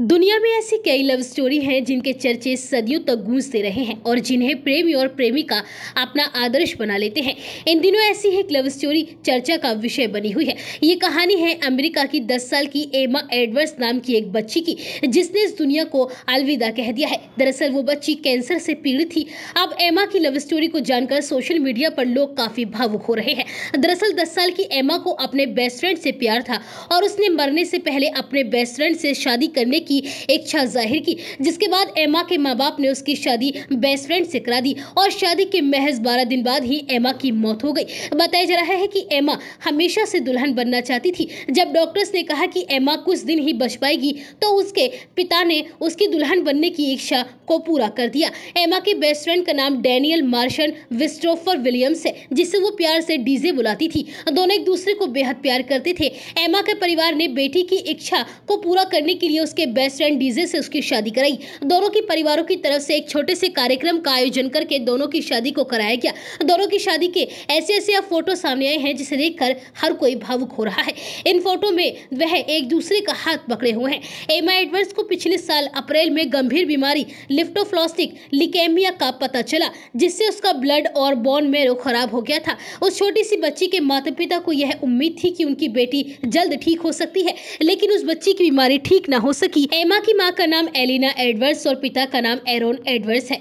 दुनिया में ऐसी कई लव स्टोरी हैं जिनके चर्चे सदियों तक गूंजते रहे हैं और जिन्हें प्रेमी और प्रेमिका अपना आदर्श बना लेते हैं इन दिनों ऐसी एक लव स्टोरी चर्चा का विषय बनी हुई है ये कहानी है अमेरिका की 10 साल की एमा एडवर्स नाम की एक बच्ची की जिसने इस दुनिया को अलविदा कह दिया है दरअसल वो बच्ची कैंसर से पीड़ित थी अब एमा की लव स्टोरी को जानकर सोशल मीडिया पर लोग काफ़ी भावुक हो रहे हैं दरअसल दस साल की एमा को अपने बेस्ट फ्रेंड से प्यार था और उसने मरने से पहले अपने बेस्ट फ्रेंड से शादी करने की इच्छा जाहिर की जिसके बाद एमा के माँ बाप ने उसकी शादी बेस्ट फ्रेंड से करा दी और शादी के महज बारह दिन बाद ही एमा की मौत हो गई बताया जा रहा है कि एमा हमेशा से दुल्हन बनना चाहती थी जब डॉक्टर्स ने कहा कि एमा कुछ दिन ही बच पाएगी तो उसके पिता ने उसकी दुल्हन बनने की इच्छा को पूरा कर दिया एमा के बेस्ट फ्रेंड का नाम डेनियल मार्शन विस्टोफर विलियम्स है जिसे वो प्यार से डीजे बुलाती थी दोनों एक दूसरे को बेहद प्यार करते थे एमा के परिवार ने बेटी की इच्छा को पूरा करने के लिए उसके बेस्ट फ्रेंड डीजे से उसकी शादी कराई दोनों के परिवारों की तरफ से एक छोटे से कार्यक्रम का आयोजन करके दोनों की शादी को कराया गया दोनों की शादी के ऐसे ऐसे अब फोटो सामने आए हैं जिसे देखकर हर कोई भावुक हो रहा है इन फोटो में वह एक दूसरे का हाथ पकड़े हुए हैं एमा एडवर्ड्स को पिछले साल अप्रैल में गंभीर बीमारी लिफ्टोफ्लॉस्टिक लिकेमिया का पता चला जिससे उसका ब्लड और बोन मेरो खराब हो गया था उस छोटी सी बच्ची के माता पिता को यह उम्मीद थी कि उनकी बेटी जल्द ठीक हो सकती है लेकिन उस बच्ची की बीमारी ठीक ना हो सकी एमा की माँ का नाम एलिना एडवर्ड्स और पिता का नाम एरोन एडवर्ड्स है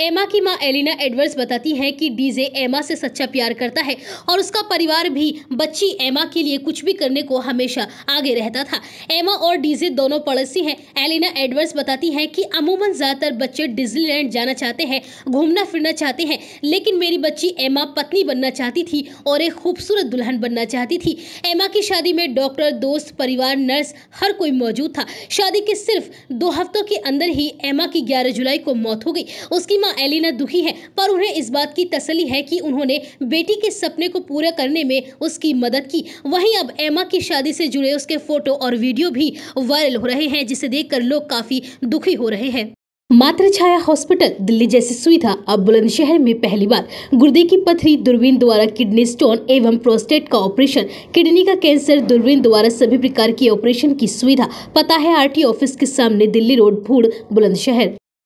एमा की माँ एलिना एडवर्ड्स बताती हैं कि डीजे एमा से सच्चा प्यार करता है और उसका परिवार भी बच्ची एमा के लिए कुछ भी करने को हमेशा आगे रहता था एमा और डीजे दोनों पड़ोसी हैं एलिना एडवर्ड्स बताती हैं कि अमूमन ज़्यादातर बच्चे डिज्नीलैंड जाना चाहते हैं घूमना फिरना चाहते हैं लेकिन मेरी बच्ची एमा पत्नी बनना चाहती थी और एक खूबसूरत दुल्हन बनना चाहती थी एमा की शादी में डॉक्टर दोस्त परिवार नर्स हर कोई मौजूद था शादी के सिर्फ दो हफ्तों के अंदर ही एमा की ग्यारह जुलाई को मौत हो गई उसकी माँ मां हाँ, एलिना दुखी है पर उन्हें इस बात की तसली है कि उन्होंने बेटी के सपने को पूरा करने में उसकी मदद की वहीं अब एमा की शादी से जुड़े उसके फोटो और वीडियो भी वायरल हो रहे हैं जिसे देखकर लोग काफी दुखी हो रहे हैं मात्र छाया हॉस्पिटल दिल्ली जैसी सुविधा अब बुलंदशहर में पहली बार गुर्दे की पथरी दूरबीन द्वारा किडनी स्टोन एवं प्रोस्टेट का ऑपरेशन किडनी का कैंसर दूरबीन द्वारा सभी प्रकार की ऑपरेशन की सुविधा पता है आरटी ऑफिस के सामने दिल्ली रोड भूड़ बुलंदशहर